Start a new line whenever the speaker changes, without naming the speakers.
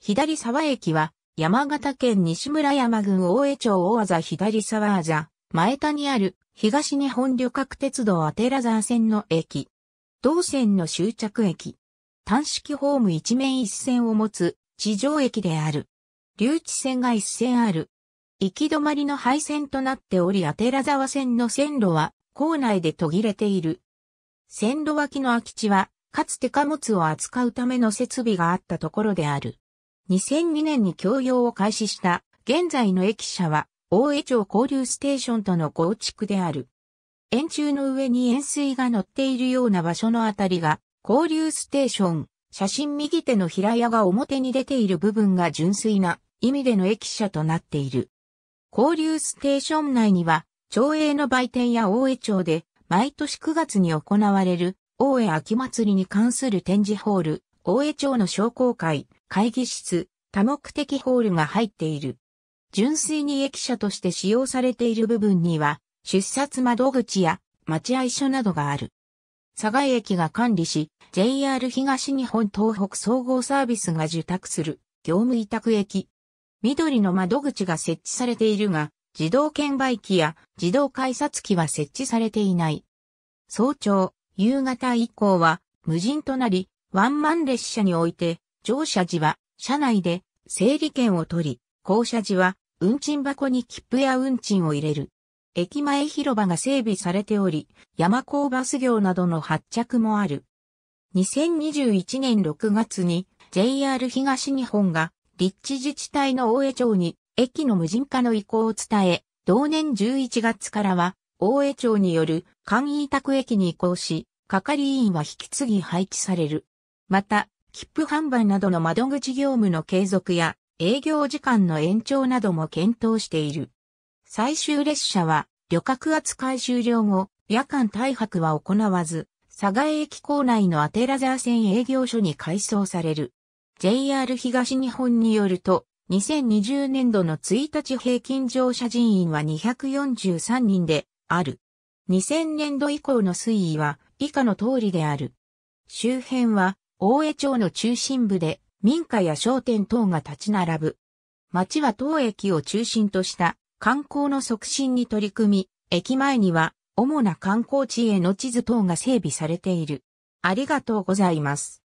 左沢駅は、山形県西村山郡大江町大技左沢ざ、前田にある東日本旅客鉄道アテラザー線の駅。同線の終着駅。単式ホーム一面一線を持つ地上駅である。留置線が一線ある。行き止まりの廃線となっており、アテラ沢線の線路は構内で途切れている。線路脇の空き地は、かつて貨物を扱うための設備があったところである。2002年に供用を開始した現在の駅舎は大江町交流ステーションとの構築である。円柱の上に円錐が乗っているような場所のあたりが交流ステーション。写真右手の平屋が表に出ている部分が純粋な意味での駅舎となっている。交流ステーション内には、町営の売店や大江町で毎年9月に行われる大江秋祭りに関する展示ホール、大江町の商工会、会議室、多目的ホールが入っている。純粋に駅舎として使用されている部分には、出札窓口や待合所などがある。佐賀駅が管理し、JR 東日本東北総合サービスが受託する業務委託駅。緑の窓口が設置されているが、自動券売機や自動改札機は設置されていない。早朝、夕方以降は無人となり、ワンマン列車において、乗車時は、車内で、整理券を取り、降車時は、運賃箱に切符や運賃を入れる。駅前広場が整備されており、山高バス業などの発着もある。2021年6月に JR 東日本が立地自治体の大江町に駅の無人化の意向を伝え、同年11月からは大江町による簡易委託駅に移行し、係員は引き継ぎ配置される。また、切符販売などの窓口業務の継続や営業時間の延長なども検討している。最終列車は旅客扱い終了後、夜間大泊は行わず、佐賀駅構内のアテラザー線営業所に改装される。JR 東日本によると、2020年度の1日平均乗車人員は243人である。2000年度以降の推移は以下の通りである。周辺は大江町の中心部で民家や商店等が立ち並ぶ。町は当駅を中心とした観光の促進に取り組み、駅前には主な観光地への地図等が整備されている。ありがとうございます。